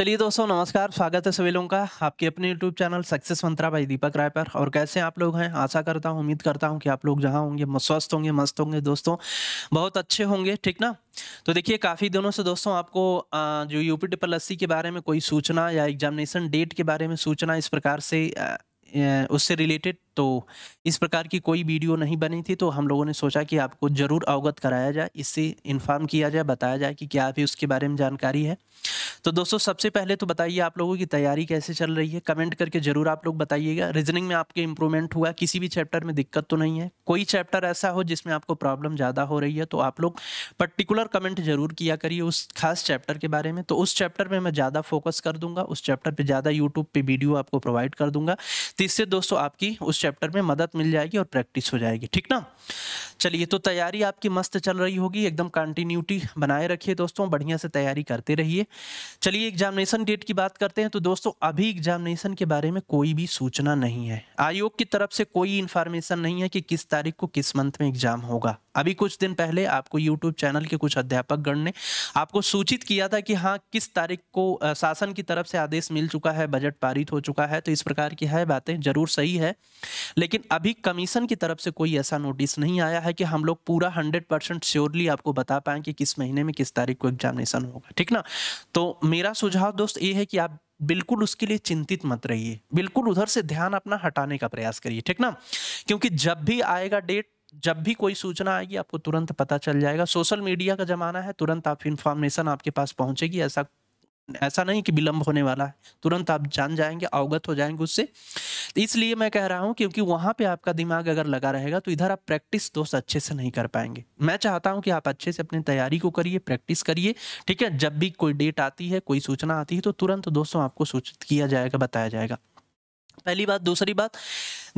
चलिए दोस्तों नमस्कार स्वागत है सभी लोगों का आपके अपने YouTube चैनल सक्सेस मंत्रा भाई दीपक राय पर और कैसे आप लोग हैं आशा करता हूँ उम्मीद करता हूँ कि आप लोग जहाँ होंगे स्वस्थ होंगे मस्त होंगे दोस्तों बहुत अच्छे होंगे ठीक ना तो देखिए काफ़ी दिनों से दोस्तों आपको जो यूपी ट्रिपल अस्सी के बारे में कोई सूचना या एग्जामिनेशन डेट के बारे में सूचना इस प्रकार से उससे रिलेटेड तो इस प्रकार की कोई वीडियो नहीं बनी थी तो हम लोगों ने सोचा कि आपको ज़रूर अवगत कराया जाए इससे इन्फॉर्म किया जाए बताया जाए कि क्या अभी उसके बारे में जानकारी है तो दोस्तों सबसे पहले तो बताइए आप लोगों की तैयारी कैसे चल रही है कमेंट करके ज़रूर आप लोग बताइएगा रीजनिंग में आपके इंप्रूवमेंट हुआ किसी भी चैप्टर में दिक्कत तो नहीं है कोई चैप्टर ऐसा हो जिसमें आपको प्रॉब्लम ज़्यादा हो रही है तो आप लोग पर्टिकुलर कमेंट ज़रूर किया करिए उस खास चैप्टर के बारे में तो उस चैप्टर में मैं ज़्यादा फोकस कर दूंगा उस चैप्टर पर ज़्यादा यूट्यूब पर वीडियो आपको प्रोवाइड कर दूंगा तो इससे दोस्तों आपकी उस चैप्टर में मदद मिल जाएगी और प्रैक्टिस हो जाएगी ठीक ना चलिए तो तैयारी आपकी मस्त चल रही होगी एकदम कंटिन्यूटी बनाए रखिए दोस्तों बढ़िया से तैयारी करते रहिए चलिए एग्जामिनेशन डेट की बात करते हैं तो दोस्तों अभी एग्जामिनेशन के बारे में कोई भी सूचना नहीं है आयोग की तरफ से कोई इन्फॉर्मेशन नहीं है कि किस तारीख को किस मंथ में एग्जाम होगा अभी कुछ दिन पहले आपको यूट्यूब चैनल के कुछ अध्यापक गण ने आपको सूचित किया था कि हाँ किस तारीख को शासन की तरफ से आदेश मिल चुका है बजट पारित हो चुका है तो इस प्रकार की है बातें जरूर सही है लेकिन अभी कमीशन की तरफ से कोई ऐसा नोटिस नहीं आया है कि हम लोग पूरा हंड्रेड परसेंट श्योरली आपको बता पाएँ कि किस महीने में किस तारीख को एग्जामिनेशन होगा ठीक ना तो मेरा सुझाव दोस्त ये है कि आप बिल्कुल उसके लिए चिंतित मत रहिए बिल्कुल उधर से ध्यान अपना हटाने का प्रयास करिए ठीक ना क्योंकि जब भी आएगा डेट जब भी कोई सूचना आएगी आपको तुरंत पता चल जाएगा सोशल मीडिया का जमाना है तुरंत आप इन्फॉर्मेशन आपके पास पहुंचेगी ऐसा ऐसा नहीं कि विलंब होने वाला है तुरंत आप जान जाएंगे अवगत हो जाएंगे उससे इसलिए मैं कह रहा हूँ क्योंकि वहां पे आपका दिमाग अगर लगा रहेगा तो इधर आप प्रैक्टिस दोस्त अच्छे से नहीं कर पाएंगे मैं चाहता हूँ कि आप अच्छे से अपनी तैयारी को करिए प्रैक्टिस करिए ठीक है जब भी कोई डेट आती है कोई सूचना आती है तो तुरंत दोस्तों आपको सूचित किया जाएगा बताया जाएगा पहली बात दूसरी बात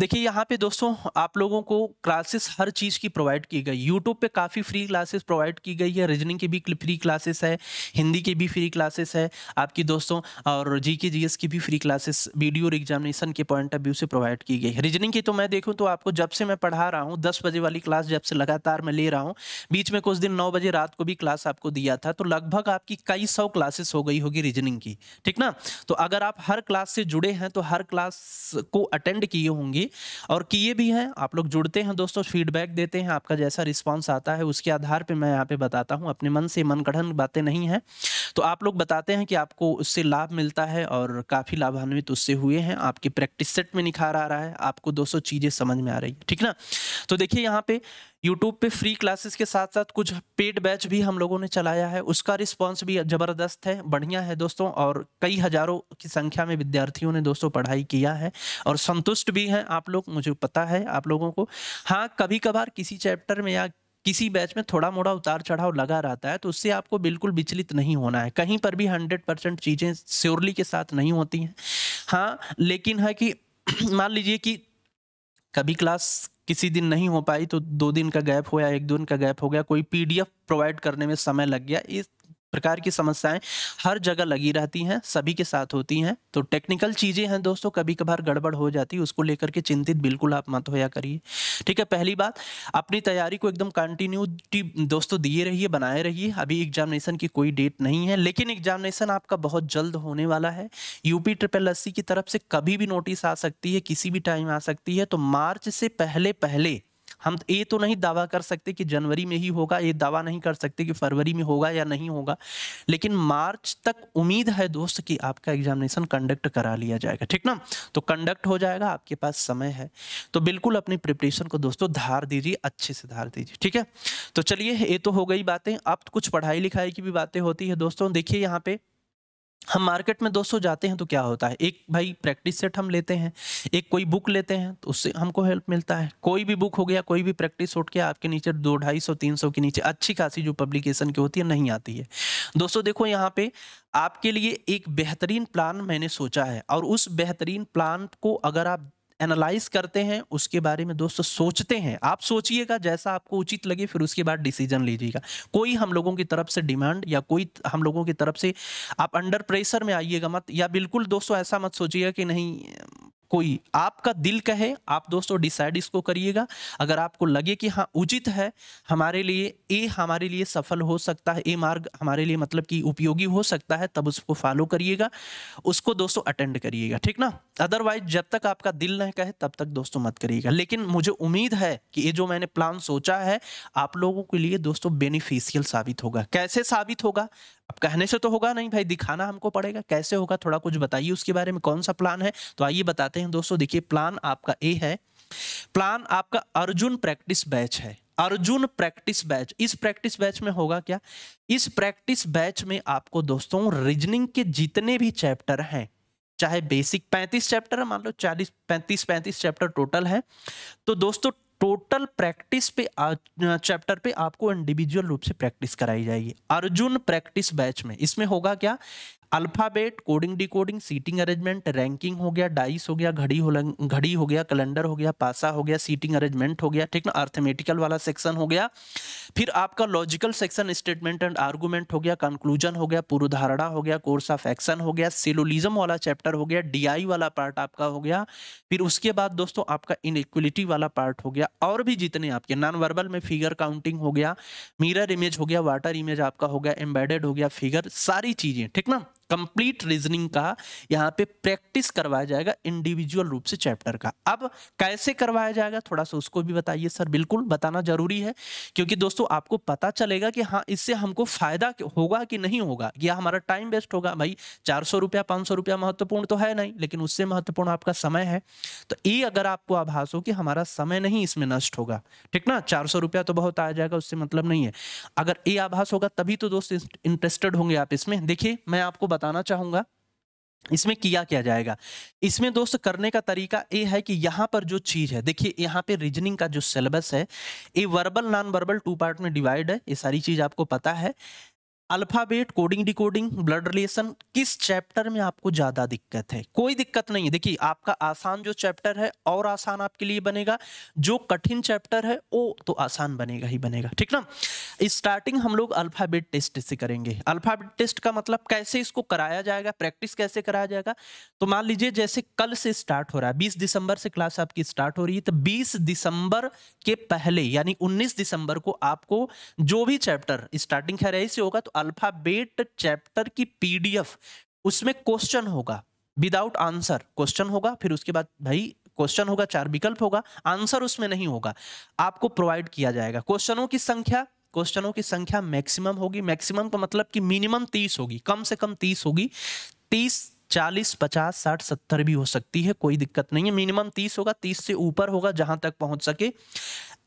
देखिए यहाँ पे दोस्तों आप लोगों को क्लासेस हर चीज़ की प्रोवाइड की गई यूट्यूब पे काफ़ी फ्री क्लासेस प्रोवाइड की गई है रीजनिंग की भी फ्री क्लासेस है हिंदी की भी फ्री क्लासेस है आपकी दोस्तों और जी के जी एस की भी फ्री क्लासेस वीडियो और एग्जामिनेशन के पॉइंट ऑफ व्यू से प्रोवाइड की गई है रीजनिंग की तो मैं देखूँ तो आपको जब से मैं पढ़ा रहा हूँ दस बजे वाली क्लास जब से लगातार मैं ले रहा हूँ बीच में कुछ दिन नौ बजे रात को भी क्लास आपको दिया था तो लगभग आपकी कई सौ क्लासेस हो गई होगी रीजनिंग की ठीक ना तो अगर आप हर क्लास से जुड़े हैं तो हर क्लास को अटेंड किए होंगे और किए भी हैं आप लोग जुड़ते हैं दोस्तों फीडबैक देते हैं आपका जैसा रिस्पॉन्स आता है उसके आधार पर मैं यहाँ पे बताता हूँ अपने मन से मन बातें नहीं हैं तो आप लोग बताते हैं कि आपको उससे लाभ मिलता है और काफ़ी लाभान्वित उससे हुए हैं आपकी प्रैक्टिस सेट में निखार आ रहा है आपको दोस्तों चीज़ें समझ में आ रही है ठीक ना तो देखिए यहाँ पे यूट्यूब पे फ्री क्लासेस के साथ साथ कुछ पेड बैच भी हम लोगों ने चलाया है उसका रिस्पॉन्स भी ज़बरदस्त है बढ़िया है दोस्तों और कई हज़ारों की संख्या में विद्यार्थियों ने दोस्तों पढ़ाई किया है और संतुष्ट भी हैं आप लोग मुझे पता है आप लोगों को हाँ कभी कभार किसी चैप्टर में या किसी बैच में थोड़ा मोड़ा उतार चढ़ाव लगा रहता है तो उससे आपको बिल्कुल विचलित नहीं होना है कहीं पर भी हंड्रेड परसेंट चीज़ें स्योरली के साथ नहीं होती हैं हाँ लेकिन है कि मान लीजिए कि कभी क्लास किसी दिन नहीं हो पाई तो दो दिन का गैप हो या एक दिन का गैप हो गया कोई पीडीएफ प्रोवाइड करने में समय लग गया इस प्रकार की समस्याएं हर जगह लगी रहती हैं सभी के साथ होती हैं तो टेक्निकल चीज़ें हैं दोस्तों कभी कभार गड़बड़ हो जाती है उसको लेकर के चिंतित बिल्कुल आप मत होया करिए ठीक है पहली बात अपनी तैयारी को एकदम कंटिन्यूटी दोस्तों दिए रहिए बनाए रहिए अभी एग्जामिनेशन की कोई डेट नहीं है लेकिन एग्जामिनेशन आपका बहुत जल्द होने वाला है यूपी ट्रिपल एस की तरफ से कभी भी नोटिस आ सकती है किसी भी टाइम आ सकती है तो मार्च से पहले पहले हम ये तो नहीं दावा कर सकते कि जनवरी में ही होगा ये दावा नहीं कर सकते कि फरवरी में होगा या नहीं होगा लेकिन मार्च तक उम्मीद है दोस्त कि आपका एग्जामिनेशन कंडक्ट करा लिया जाएगा ठीक ना तो कंडक्ट हो जाएगा आपके पास समय है तो बिल्कुल अपनी प्रिपरेशन को दोस्तों धार दीजिए अच्छे से धार दीजिए ठीक है तो चलिए ये तो हो गई बातें अब कुछ पढ़ाई लिखाई की भी बातें होती है दोस्तों देखिए यहाँ पे हम मार्केट में 200 जाते हैं तो क्या होता है एक भाई प्रैक्टिस सेट हम लेते हैं एक कोई बुक लेते हैं तो उससे हमको हेल्प मिलता है कोई भी बुक हो गया कोई भी प्रैक्टिस उठ के आपके नीचे दो ढाई सौ तीन सौ के नीचे अच्छी खासी जो पब्लिकेशन की होती है नहीं आती है दोस्तों देखो यहाँ पे आपके लिए एक बेहतरीन प्लान मैंने सोचा है और उस बेहतरीन प्लान को अगर आप एनालाइज करते हैं उसके बारे में दोस्तों सोचते हैं आप सोचिएगा जैसा आपको उचित लगे फिर उसके बाद डिसीजन लीजिएगा कोई हम लोगों की तरफ से डिमांड या कोई हम लोगों की तरफ से आप अंडर प्रेशर में आइएगा मत या बिल्कुल दोस्तों ऐसा मत सोचिएगा कि नहीं कोई आपका दिल कहे आप दोस्तों डिसाइड इसको करिएगा अगर आपको लगे कि हाँ उचित है हमारे लिए ए हमारे लिए सफल हो सकता है ए मार्ग हमारे लिए मतलब कि उपयोगी हो सकता है तब उसको फॉलो करिएगा उसको दोस्तों अटेंड करिएगा ठीक ना अदरवाइज जब तक आपका दिल नहीं कहे तब तक दोस्तों मत करिएगा लेकिन मुझे उम्मीद है कि ये जो मैंने प्लान सोचा है आप लोगों के लिए दोस्तों बेनिफिशियल साबित होगा कैसे साबित होगा अब कहने से तो होगा नहीं भाई दिखाना हमको पड़ेगा कैसे होगा थोड़ा कुछ बताइए उसके बारे में कौन सा प्लान है तो आइए बताते हैं दोस्तों देखिए प्लान आपका ए है प्लान आपका अर्जुन प्रैक्टिस बैच है अर्जुन प्रैक्टिस बैच इस प्रैक्टिस बैच में होगा क्या इस प्रैक्टिस बैच में आपको दोस्तों रीजनिंग के जितने भी चैप्टर हैं चाहे बेसिक 35 चैप्टर मान लो 40 35 35 चैप्टर टोटल है तो दोस्तों टोटल प्रैक्टिस पे चैप्टर पे आपको इंडिविजुअल रूप से प्रैक्टिस कराई जाएगी अर्जुन प्रैक्टिस बैच में इसमें होगा क्या alphabet coding decoding seating arrangement ranking हो गया डाइस हो गया घड़ी हो घड़ी हो गया कैलेंडर हो गया पासा हो गया सीटिंग अरेंजमेंट हो गया ठीक ना अर्थमेटिकल वाला सेक्शन हो गया फिर आपका logical section statement and argument हो गया कंक्लूजन हो गया पूर्वधारणा हो गया कोर्स ऑफ एक्शन हो गया सेलोलिज्म वाला चैप्टर हो गया डी वाला पार्ट आपका हो गया फिर उसके बाद दोस्तों आपका इनइक्वलिटी वाला पार्ट हो गया और भी जितने आपके नॉन वर्बल में फिगर काउंटिंग हो गया मिरर इमेज हो गया वाटर इमेज आपका हो गया एम्बेडेड हो गया फिगर सारी चीज़ें ठीक ना कंप्लीट रीजनिंग का यहाँ पे प्रैक्टिस करवाया जाएगा इंडिविजुअल रूप से चैप्टर का अब कैसे करवाया जाएगा थोड़ा सा उसको भी बताइए सर बिल्कुल बताना जरूरी है क्योंकि दोस्तों आपको पता चलेगा कि हाँ इससे हमको फायदा होगा कि नहीं होगा या हमारा टाइम वेस्ट होगा भाई चार सौ रुपया पाँच सौ रुपया महत्वपूर्ण तो है नहीं लेकिन उससे महत्वपूर्ण आपका समय है तो ये अगर आपको आभास हो कि हमारा समय नहीं इसमें नष्ट होगा ठीक ना चार सौ रुपया तो बहुत आ जाएगा उससे मतलब नहीं है अगर ये आभास होगा तभी तो दोस्त इंटरेस्टेड होंगे आप इसमें देखिए मैं आपको बताना चाहूँगा इसमें किया क्या जाएगा इसमें दोस्त करने का तरीका ये है कि यहाँ पर जो चीज़ है देखिए यहाँ पे रीजनिंग का जो सिलेबस है ये verbal non verbal two part में डिवाइड है ये सारी चीज़ आपको पता है alphabet coding decoding blood relation किस चैप्टर में आपको ज़्यादा दिक्कत है कोई दिक्कत नहीं है देखिए आपका आसान जो चैप्टर है और आसान आपके लिए बनेगा जो कठिन चैप्टर है वो तो आसान बनेगा ही बनेगा ठीक ना स्टार्टिंग हम लोग अल्फ़ाबेट टेस्ट से करेंगे अल्फ़ाबेट टेस्ट का मतलब कैसे इसको कराया जाएगा प्रैक्टिस कैसे कराया जाएगा तो मान लीजिए जैसे कल से स्टार्ट हो रहा है बीस दिसंबर से क्लास आपकी स्टार्ट हो रही है तो बीस दिसंबर के पहले यानी उन्नीस दिसंबर को आपको जो भी चैप्टर स्टार्टिंग खैर ऐसे होगा तो अल्फाबेट चैप्टर की पीडीएफ उसमें क्वेश्चन होगा विदाउट आंसर क्वेश्चन होगा फिर उसके बाद भाई क्वेश्चन होगा चार विकल्प होगा आंसर उसमें नहीं होगा आपको प्रोवाइड किया जाएगा क्वेश्चनों की संख्या क्वेश्चनों की संख्या मैक्सिमम होगी मैक्सिमम का मतलब कि मिनिमम तीस होगी कम से कम तीस होगी तीस चालीस पचास साठ सत्तर भी हो सकती है कोई दिक्कत नहीं है मिनिमम तीस होगा तीस से ऊपर होगा जहां तक पहुंच सके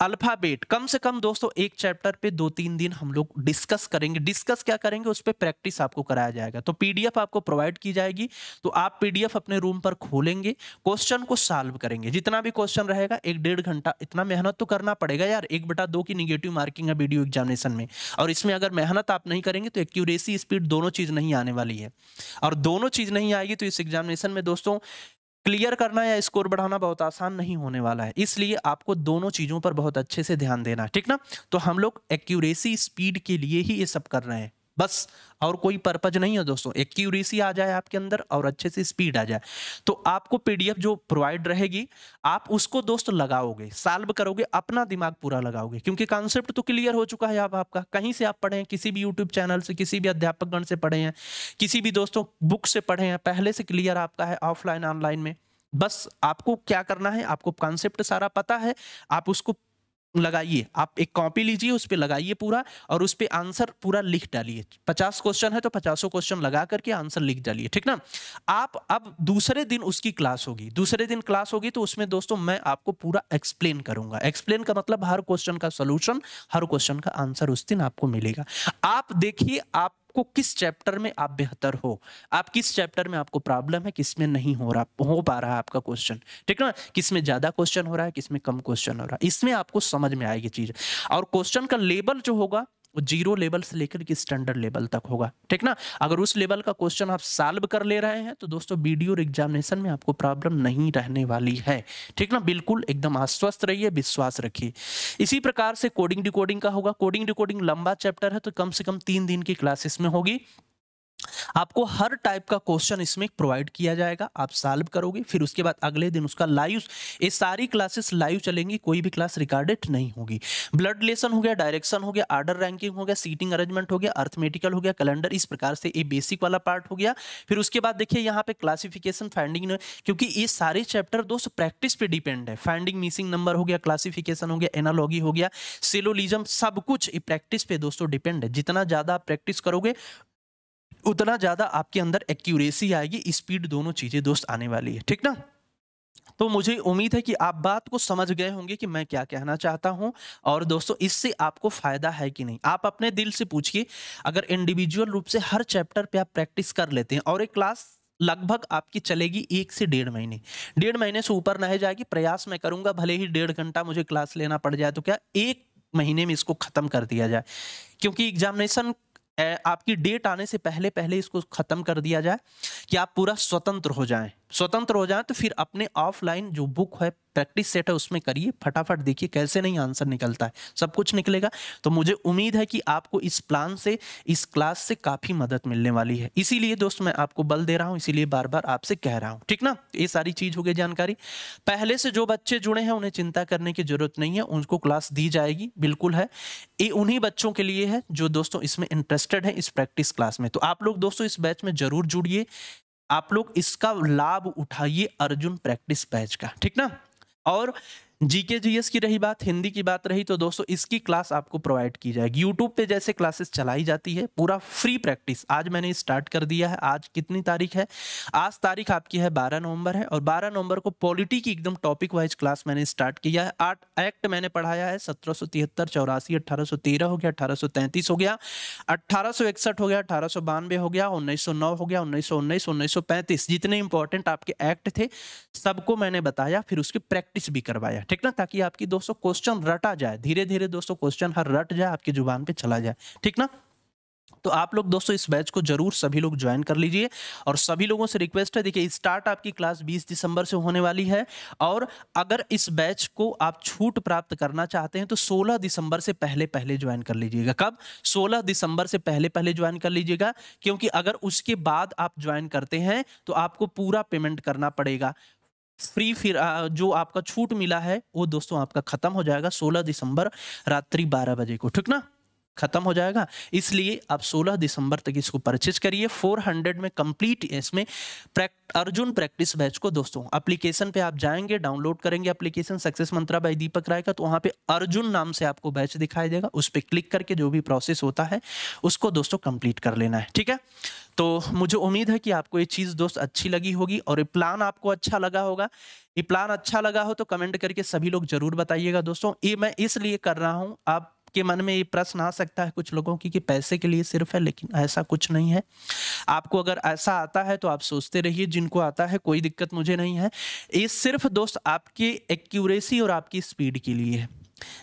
अल्फाबेट कम से कम दोस्तों एक चैप्टर पे दो तीन दिन हम लोग डिस्कस करेंगे डिस्कस क्या करेंगे उस पर प्रैक्टिस आपको कराया जाएगा तो पीडीएफ आपको प्रोवाइड की जाएगी तो आप पीडीएफ अपने रूम पर खोलेंगे क्वेश्चन को सॉल्व करेंगे जितना भी क्वेश्चन रहेगा एक डेढ़ घंटा इतना मेहनत तो करना पड़ेगा यार एक बटा दो की निगेटिव मार्किंग है वीडियो एग्जामिनेशन में और इसमें अगर मेहनत आप नहीं करेंगे तो एक्यूरेसी स्पीड दोनों चीज़ नहीं आने वाली है और दोनों चीज़ नहीं आएगी तो इस एग्जामिनेशन में दोस्तों क्लियर करना या स्कोर बढ़ाना बहुत आसान नहीं होने वाला है इसलिए आपको दोनों चीज़ों पर बहुत अच्छे से ध्यान देना है ठीक ना तो हम लोग एक्यूरेसी स्पीड के लिए ही ये सब कर रहे हैं बस और कोई पर्पज नहीं है दोस्तों एक्यूरेसी आ जाए आपके अंदर और अच्छे से स्पीड आ जाए तो आपको पीडीएफ जो प्रोवाइड रहेगी आप उसको दोस्त लगाओगे सॉल्व करोगे अपना दिमाग पूरा लगाओगे क्योंकि कॉन्सेप्ट तो क्लियर हो चुका है आप आपका कहीं से आप पढ़े हैं किसी भी यूट्यूब चैनल से किसी भी अध्यापकगण से पढ़े हैं किसी भी दोस्तों बुक से पढ़े हैं पहले से क्लियर आपका है ऑफलाइन ऑनलाइन में बस आपको क्या करना है आपको कॉन्सेप्ट सारा पता है आप उसको लगाइए आप एक कॉपी लीजिए उस पर लगाइए पूरा और उस पर आंसर पूरा लिख डालिए पचास क्वेश्चन है तो पचासों क्वेश्चन लगा करके आंसर लिख डालिए ठीक ना आप अब दूसरे दिन उसकी क्लास होगी दूसरे दिन क्लास होगी तो उसमें दोस्तों मैं आपको पूरा एक्सप्लेन करूंगा एक्सप्लेन का मतलब हर क्वेश्चन का सोल्यूशन हर क्वेश्चन का आंसर उस दिन आपको मिलेगा आप देखिए आप आपको किस चैप्टर में आप बेहतर हो आप किस चैप्टर में आपको प्रॉब्लम है किस में नहीं हो रहा हो पा रहा है आपका क्वेश्चन ठीक है ना किस में ज़्यादा क्वेश्चन हो रहा है किस में कम क्वेश्चन हो रहा है इसमें आपको समझ में आएगी चीज़ और क्वेश्चन का लेबल जो होगा जीरो लेवल से लेकर के स्टैंडर्ड लेवल तक होगा ठीक ना अगर उस लेवल का क्वेश्चन आप सॉल्व कर ले रहे हैं तो दोस्तों बीडीओ एग्जामिनेशन में आपको प्रॉब्लम नहीं रहने वाली है ठीक ना बिल्कुल एकदम आश्वस्त रहिए विश्वास रखिए इसी प्रकार से कोडिंग डिकोडिंग का होगा कोडिंग डिकोडिंग लंबा चैप्टर है तो कम से कम तीन दिन की क्लासेस में होगी आपको हर टाइप का क्वेश्चन इसमें प्रोवाइड किया जाएगा आप सॉल्व करोगे फिर उसके बाद अगले दिन उसका लाइव ये सारी क्लासेस लाइव चलेंगी कोई भी क्लास रिकॉर्डेड नहीं होगी ब्लड लेसन हो गया डायरेक्शन हो गया आर्डर रैंकिंग हो गया सीटिंग अरेंजमेंट हो गया अर्थमेटिकल हो गया कैलेंडर इस प्रकार से ये बेसिक वाला पार्ट हो गया फिर उसके बाद देखिए यहाँ पे क्लासिफिकेशन फाइंडिंग क्योंकि ये सारे चैप्टर दोस्त प्रैक्टिस पे डिपेंड है फाइंडिंग मिसिंग नंबर हो गया क्लासिफिकेशन हो गया एनालॉगी हो गया सेलोलिज्म सब कुछ प्रैक्टिस पे दोस्तों डिपेंड है जितना ज़्यादा आप प्रैक्टिस करोगे उतना ज़्यादा आपके अंदर एक्यूरेसी आएगी स्पीड दोनों चीज़ें दोस्त आने वाली है ठीक ना तो मुझे उम्मीद है कि आप बात को समझ गए होंगे कि मैं क्या कहना चाहता हूं और दोस्तों इससे आपको फायदा है कि नहीं आप अपने दिल से पूछिए अगर इंडिविजुअल रूप से हर चैप्टर पे आप प्रैक्टिस कर लेते हैं और एक क्लास लगभग आपकी चलेगी एक से डेढ़ महीने डेढ़ महीने से ऊपर नहीं जाएगी प्रयास मैं करूंगा भले ही डेढ़ घंटा मुझे क्लास लेना पड़ जाए तो क्या एक महीने में इसको खत्म कर दिया जाए क्योंकि एग्जामिनेशन आपकी डेट आने से पहले पहले इसको ख़त्म कर दिया जाए कि आप पूरा स्वतंत्र हो जाएं स्वतंत्र हो जाएं तो फिर अपने ऑफलाइन जो बुक है प्रैक्टिस सेट है उसमें करिए फटाफट देखिए कैसे नहीं आंसर निकलता है सब कुछ निकलेगा तो मुझे उम्मीद है कि आपको इस प्लान से इस क्लास से काफ़ी मदद मिलने वाली है इसीलिए दोस्त मैं आपको बल दे रहा हूँ इसीलिए बार बार आपसे कह रहा हूँ ठीक ना ये सारी चीज़ हो गई जानकारी पहले से जो बच्चे जुड़े हैं उन्हें चिंता करने की जरूरत नहीं है उनको क्लास दी जाएगी बिल्कुल है ये उन्हीं बच्चों के लिए है जो दोस्तों इसमें इंटरेस्टेड है इस प्रैक्टिस क्लास में तो आप लोग दोस्तों इस बैच में जरूर जुड़िए आप लोग इसका लाभ उठाइए अर्जुन प्रैक्टिस बैच का ठीक ना और जीके जीएस की रही बात हिंदी की बात रही तो दोस्तों इसकी क्लास आपको प्रोवाइड की जाएगी यूट्यूब पे जैसे क्लासेस चलाई जाती है पूरा फ्री प्रैक्टिस आज मैंने स्टार्ट कर दिया है आज कितनी तारीख है आज तारीख आपकी है बारह नवंबर है और बारह नवंबर को पॉलिटी की एकदम टॉपिक वाइज क्लास मैंने स्टार्ट किया है आठ एक्ट मैंने पढ़ाया है सत्रह सौ तिहत्तर चौरासी हो गया अठारह हो गया अट्ठारह हो गया अठारह हो गया उन्नीस हो गया उन्नीस सौ जितने इंपॉर्टेंट आपके एक्ट थे सबको मैंने बताया फिर उसकी प्रैक्टिस भी करवाया ठीक ठीक ना ताकि आपकी दोस्तों क्वेश्चन रटा जाए धीरे धीरे दोस्तों क्वेश्चन हर रट जाए आपकी जुबान पे चला जाए ठीक ना तो आप लोग दोस्तों इस बैच को जरूर सभी लोग ज्वाइन कर लीजिए और सभी लोगों से रिक्वेस्ट है देखिए स्टार्ट आपकी क्लास 20 दिसंबर से होने वाली है और अगर इस बैच को आप छूट प्राप्त करना चाहते हैं तो 16 दिसंबर से पहले पहले ज्वाइन कर लीजिएगा कब 16 दिसंबर से पहले पहले ज्वाइन कर लीजिएगा क्योंकि अगर उसके बाद आप ज्वाइन करते हैं तो आपको पूरा पेमेंट करना पड़ेगा फ्री फिर जो आपका छूट मिला है वो दोस्तों आपका खत्म हो जाएगा 16 दिसंबर रात्रि 12 बजे को ठीक ना खत्म हो जाएगा इसलिए आप 16 दिसंबर तक इसको परचेज करिए 400 में कंप्लीट इसमें प्रैक्ट अर्जुन प्रैक्टिस बैच को दोस्तों एप्लीकेशन पे आप जाएंगे डाउनलोड करेंगे application Success Mantra by Deepak Rai का तो वहाँ पे अर्जुन नाम से आपको बैच दिखाई देगा उस पर क्लिक करके जो भी प्रोसेस होता है उसको दोस्तों कंप्लीट कर लेना है ठीक है तो मुझे उम्मीद है कि आपको ये चीज़ दोस्त अच्छी लगी होगी और ये प्लान आपको अच्छा लगा होगा ये प्लान अच्छा लगा हो तो कमेंट करके सभी लोग जरूर बताइएगा दोस्तों ये मैं इसलिए कर रहा हूँ आप आपके मन में ये प्रश्न आ सकता है कुछ लोगों की कि पैसे के लिए सिर्फ है लेकिन ऐसा कुछ नहीं है आपको अगर ऐसा आता है तो आप सोचते रहिए जिनको आता है कोई दिक्कत मुझे नहीं है ये सिर्फ दोस्त आपकी एक्यूरेसी और आपकी स्पीड के लिए है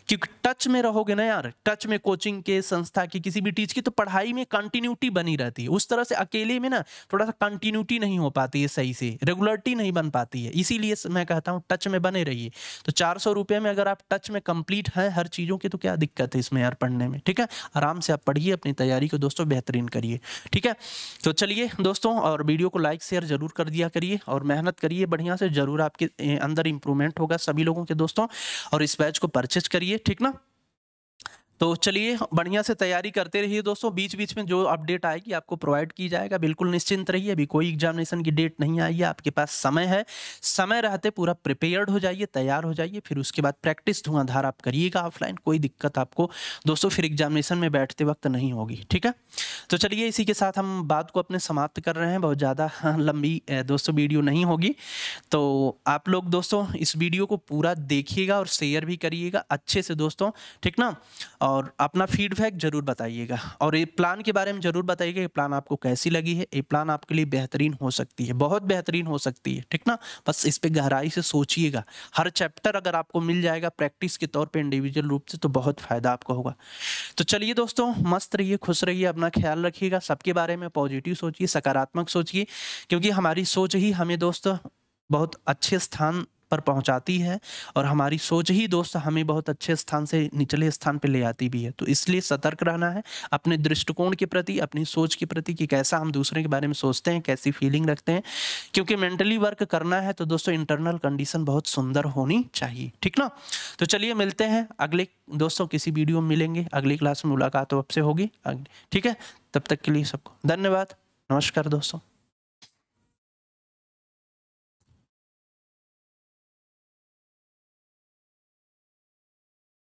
क्योंकि टच में रहोगे ना यार टच में कोचिंग के संस्था की किसी भी टीच की तो पढ़ाई में कंटिन्यूटी बनी रहती है उस तरह से अकेले में ना थोड़ा सा कंटिन्यूटी नहीं हो पाती है सही से रेगुलरिटी नहीं बन पाती है इसीलिए मैं कहता हूँ टच में बने रहिए तो चार सौ रुपये में अगर आप टच में कंप्लीट हैं हर चीज़ों की तो क्या दिक्कत है इसमें यार पढ़ने में ठीक है आराम से आप पढ़िए अपनी तैयारी को दोस्तों बेहतरीन करिए ठीक है तो चलिए दोस्तों और वीडियो को लाइक शेयर जरूर कर दिया करिए और मेहनत करिए बढ़िया से जरूर आपके अंदर इंप्रूवमेंट होगा सभी लोगों के दोस्तों और इस बैच को परचेस मैसेज करिए ठीक ना तो चलिए बढ़िया से तैयारी करते रहिए दोस्तों बीच बीच में जो अपडेट आएगी आपको प्रोवाइड की जाएगा बिल्कुल निश्चिंत रहिए अभी कोई एग्जामिनेशन की डेट नहीं आई है आपके पास समय है समय रहते पूरा प्रिपेयर्ड हो जाइए तैयार हो जाइए फिर उसके बाद प्रैक्टिस धुआंधार आप करिएगा ऑफलाइन कोई दिक्कत आपको दोस्तों फिर एग्जामिनेशन में बैठते वक्त नहीं होगी ठीक है तो चलिए इसी के साथ हम बात को अपने समाप्त कर रहे हैं बहुत ज़्यादा लंबी दोस्तों वीडियो नहीं होगी तो आप लोग दोस्तों इस वीडियो को पूरा देखिएगा और शेयर भी करिएगा अच्छे से दोस्तों ठीक ना और और अपना फीडबैक ज़रूर बताइएगा और ये प्लान के बारे में ज़रूर बताइएगा ये प्लान आपको कैसी लगी है ये प्लान आपके लिए बेहतरीन हो सकती है बहुत बेहतरीन हो सकती है ठीक ना बस इस पर गहराई से सोचिएगा हर चैप्टर अगर आपको मिल जाएगा प्रैक्टिस के तौर पर इंडिविजुअल रूप से तो बहुत फ़ायदा आपको होगा तो चलिए दोस्तों मस्त रहिए खुश रहिए अपना ख्याल रखिएगा सबके बारे में पॉजिटिव सोचिए सकारात्मक सोचिए क्योंकि हमारी सोच ही हमें दोस्तों बहुत अच्छे स्थान पर पहुंचाती है और हमारी सोच ही दोस्त हमें बहुत अच्छे स्थान से निचले स्थान पर ले आती भी है तो इसलिए सतर्क रहना है अपने दृष्टिकोण के प्रति अपनी सोच के प्रति कि कैसा हम दूसरे के बारे में सोचते हैं कैसी फीलिंग रखते हैं क्योंकि मेंटली वर्क करना है तो दोस्तों इंटरनल कंडीशन बहुत सुंदर होनी चाहिए ठीक ना तो चलिए मिलते हैं अगले दोस्तों किसी वीडियो में मिलेंगे अगली क्लास में मुलाकात आपसे होगी ठीक है तब तक के लिए सबको धन्यवाद नमस्कार दोस्तों